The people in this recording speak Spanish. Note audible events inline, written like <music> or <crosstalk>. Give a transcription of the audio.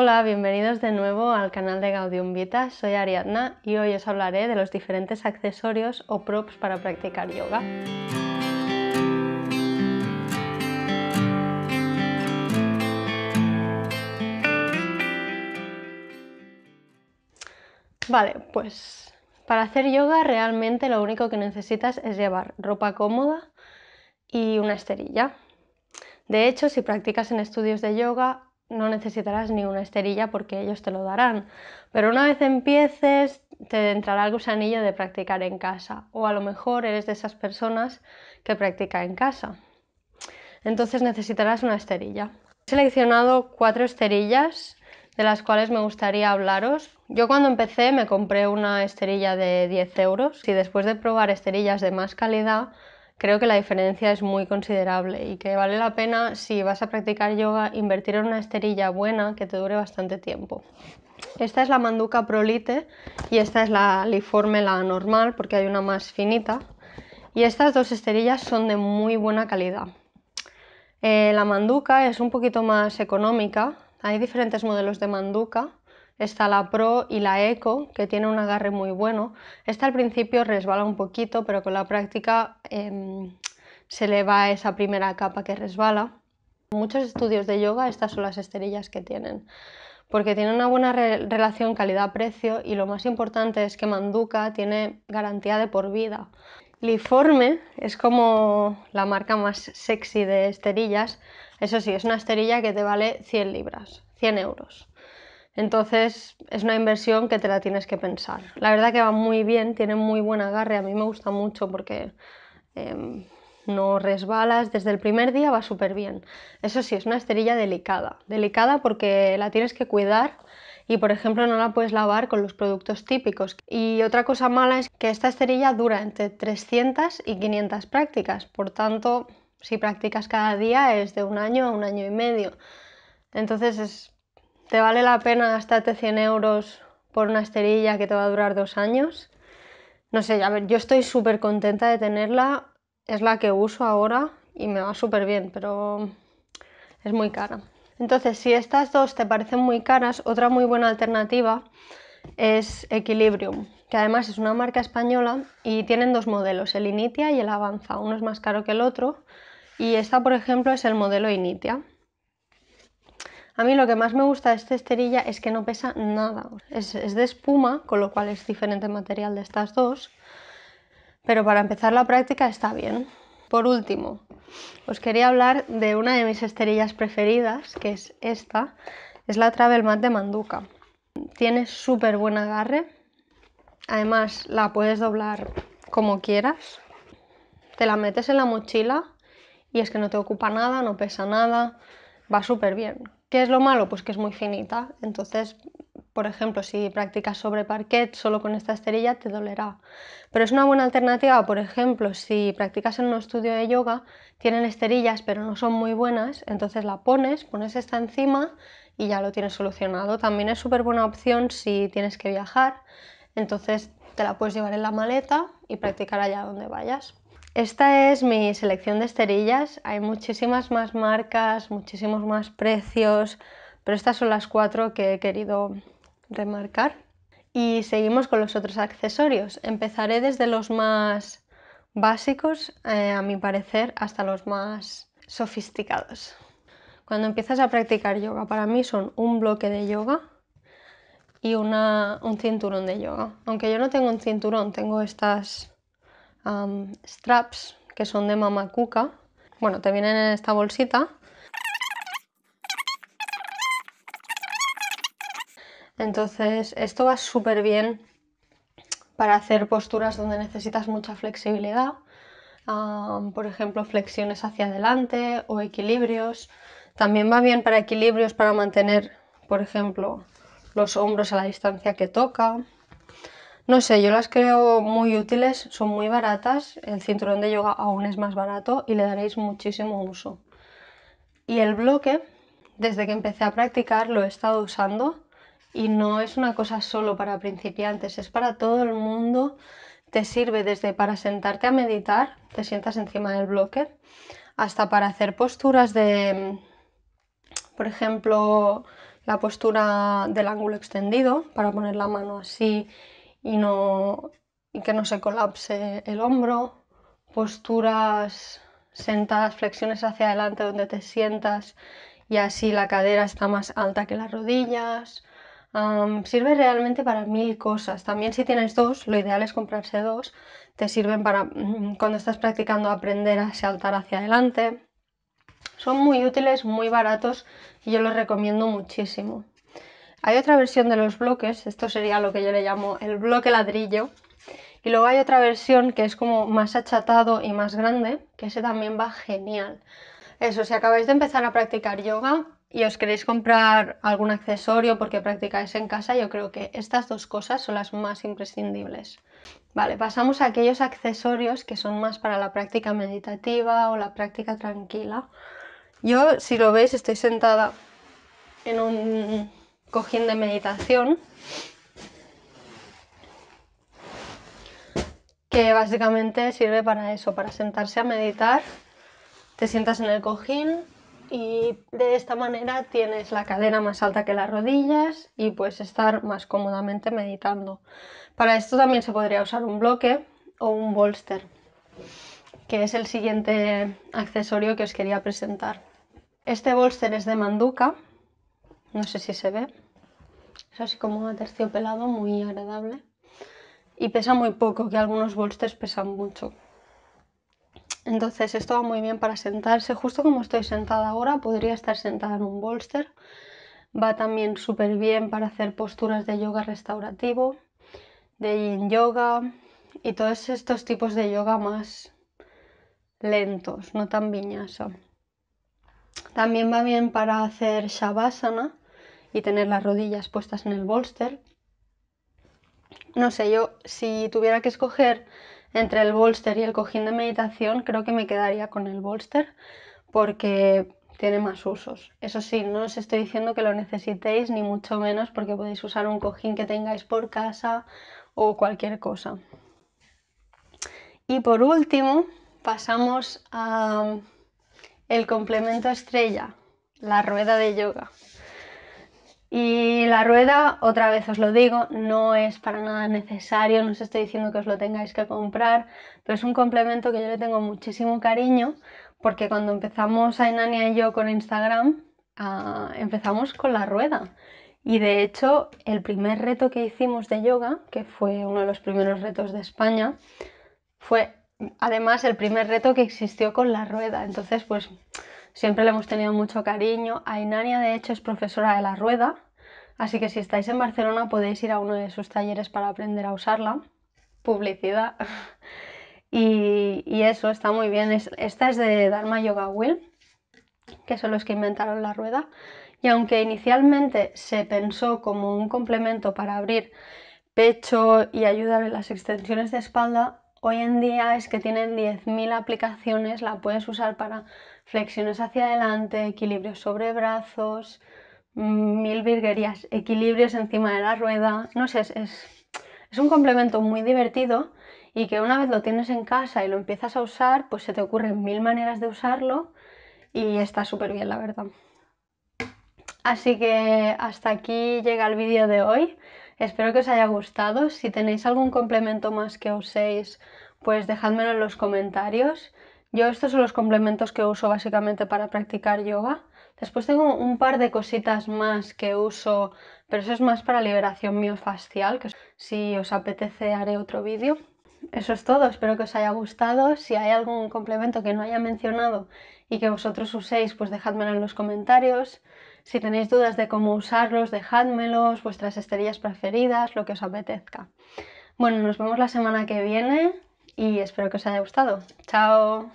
Hola, bienvenidos de nuevo al canal de Gaudium Vita, soy Ariadna y hoy os hablaré de los diferentes accesorios o props para practicar yoga. Vale, pues para hacer yoga realmente lo único que necesitas es llevar ropa cómoda y una esterilla. De hecho, si practicas en estudios de yoga, no necesitarás ni una esterilla porque ellos te lo darán. Pero una vez empieces, te entrará el gusanillo de practicar en casa. O a lo mejor eres de esas personas que practica en casa. Entonces necesitarás una esterilla. He seleccionado cuatro esterillas de las cuales me gustaría hablaros. Yo cuando empecé me compré una esterilla de 10 euros y después de probar esterillas de más calidad creo que la diferencia es muy considerable y que vale la pena, si vas a practicar yoga, invertir en una esterilla buena que te dure bastante tiempo. Esta es la manduca prolite y esta es la liforme, la normal, porque hay una más finita. Y estas dos esterillas son de muy buena calidad. Eh, la manduca es un poquito más económica. Hay diferentes modelos de manduca Está la Pro y la Eco, que tiene un agarre muy bueno. Esta al principio resbala un poquito, pero con la práctica em, se le va esa primera capa que resbala. muchos estudios de yoga estas son las esterillas que tienen porque tienen una buena relación calidad-precio y lo más importante es que Manduka tiene garantía de por vida. Liforme es como la marca más sexy de esterillas, eso sí, es una esterilla que te vale 100 libras, 100 euros. Entonces es una inversión que te la tienes que pensar. La verdad que va muy bien, tiene muy buen agarre, a mí me gusta mucho porque em, no resbalas, desde el primer día va súper bien. Eso sí, es una esterilla delicada, delicada porque la tienes que cuidar y por ejemplo no la puedes lavar con los productos típicos. Y otra cosa mala es que esta esterilla dura entre 300 y 500 prácticas, por tanto si practicas cada día es de un año a un año y medio. Entonces es ¿Te vale la pena gastarte 100 euros por una esterilla que te va a durar dos años? No sé, a ver, yo estoy súper contenta de tenerla, es la que uso ahora y me va súper bien, pero es muy cara. Entonces, si estas dos te parecen muy caras, otra muy buena alternativa es Equilibrium, que además es una marca española y tienen dos modelos, el Initia y el Avanza. Uno es más caro que el otro y esta, por ejemplo, es el modelo Initia. A mí lo que más me gusta de esta esterilla es que no pesa nada. Es, de espuma, con lo cual es diferente material de estas dos. Pero para empezar la práctica está bien. Por último, os quería hablar de una de mis esterillas preferidas, que es esta. Es la Travel Mat de Manduca. Tiene súper buen agarre. Además, la puedes doblar como quieras. Te la metes en la mochila y es que no te ocupa nada, no pesa nada. Va súper bien. ¿Qué es lo malo? Pues que es muy finita. Entonces, por ejemplo, si practicas sobre parquet solo con esta esterilla te dolerá. Pero es una buena alternativa, por ejemplo, si practicas en un estudio de yoga, tienen esterillas pero no son muy buenas, entonces la pones, pones esta encima y ya lo tienes solucionado. También es súper buena opción si tienes que viajar, entonces te la puedes llevar en la maleta y practicar allá donde vayas. Esta es mi selección de esterillas. Hay muchísimas más marcas, muchísimos más precios, pero estas son las cuatro que he querido remarcar. Y seguimos con los otros accesorios. Empezaré desde los más básicos, eh, a mi parecer, hasta los más sofisticados. Cuando empiezas a practicar yoga, para mí son un bloque de yoga y un cinturón de yoga. Aunque yo no tengo un cinturón, tengo estas straps que son de Mamacuca, Bueno, te vienen en esta bolsita. Entonces, esto va súper bien para hacer posturas donde necesitas mucha flexibilidad. por ejemplo, flexiones hacia adelante o equilibrios. También va bien para equilibrios para mantener, por ejemplo, los hombros a la distancia que toca. No sé, yo las creo muy útiles, son muy baratas, el cinturón de yoga aún es más barato y le daréis muchísimo uso. Y el bloque, desde que empecé a practicar lo he estado usando y no es una cosa solo para principiantes, es para todo el mundo. Te sirve desde para sentarte a meditar, te sientas encima del bloque, hasta para hacer posturas de, por ejemplo, la postura del ángulo extendido, para poner la mano así y, no, que no se colapse el hombro, posturas sentadas, flexiones hacia adelante donde te sientas y así la cadera está más alta que las rodillas. sirve realmente para mil cosas. También si tienes dos, lo ideal es comprarse dos. Te sirven para mm, cuando estás practicando aprender a saltar hacia adelante. Son muy útiles, muy baratos y yo los recomiendo muchísimo. Hay otra versión de los bloques, esto sería lo que yo le llamo el bloque ladrillo, y luego hay otra versión que es como más achatado y más grande, que ese también va genial. Eso, si acabáis de empezar a practicar yoga y os queréis comprar algún accesorio porque practicáis en casa, yo creo que estas dos cosas son las más imprescindibles. Vale, pasamos a aquellos accesorios que son más para la práctica meditativa o la práctica tranquila. Yo, si lo veis, estoy sentada en un cojín de meditación que básicamente sirve para eso, para sentarse a meditar. Te sientas en el cojín y de esta manera tienes la cadena más alta que las rodillas y puedes estar más cómodamente meditando. Para esto también se podría usar un bloque o un bolster, que es el siguiente accesorio que os quería presentar. Este bolster es de manduca no sé si se ve. Es así como un terciopelado, muy agradable y pesa muy poco, que algunos bolsters pesan mucho. Entonces esto va muy bien para sentarse, justo como estoy sentada ahora, podría estar sentada en un bolster. Va también súper bien para hacer posturas de yoga restaurativo, de yin yoga y todos estos tipos de yoga más lentos, no tan viñasa. También va bien para hacer shavasana y tener las rodillas puestas en el bolster. No sé, yo si tuviera que escoger entre el bolster y el cojín de meditación, creo que me quedaría con el bolster porque tiene más usos. Eso sí, no os estoy diciendo que lo necesitéis, ni mucho menos, porque podéis usar un cojín que tengáis por casa o cualquier cosa. Y por último, pasamos a el complemento estrella, la rueda de yoga. Y la rueda, otra vez os lo digo, no es para nada necesario, no os estoy diciendo que os lo tengáis que comprar, pero es un complemento que yo le tengo muchísimo cariño porque cuando empezamos a enania y yo con Instagram, ah, empezamos con la rueda. Y de hecho, el primer reto que hicimos de yoga, que fue uno de los primeros retos de España, fue además el primer reto que existió con la rueda, entonces pues siempre le hemos tenido mucho cariño. Ainania de hecho es profesora de la rueda, así que si estáis en Barcelona podéis ir a uno de sus talleres para aprender a usarla. Publicidad. <laughs> Y, eso está muy bien. esta es de Dharma Yoga Will, que son los que inventaron la rueda. Y aunque inicialmente se pensó como un complemento para abrir pecho y ayudar en las extensiones de espalda, hoy en día es que tienen 10.000 aplicaciones, la puedes usar para flexiones hacia adelante, equilibrios sobre brazos, mm, mil virguerías, equilibrios encima de la rueda, no sé, es, un complemento muy divertido y que una vez lo tienes en casa y lo empiezas a usar, pues se te ocurren mil maneras de usarlo y está súper bien, la verdad. Así que hasta aquí llega el vídeo de hoy. Espero que os haya gustado. Si tenéis algún complemento más que uséis, pues dejádmelo en los comentarios. Yo estos son los complementos que uso básicamente para practicar yoga. Después tengo un par de cositas más que uso, pero eso es más para liberación miofascial, que si os apetece haré otro vídeo. Eso es todo, espero que os haya gustado. Si hay algún complemento que no haya mencionado y que vosotros uséis, pues dejadmelo en los comentarios. Si tenéis dudas de cómo usarlos, dejádmelos, vuestras estrellas preferidas, lo que os apetezca. Bueno, nos vemos la semana que viene y espero que os haya gustado. ¡Chao!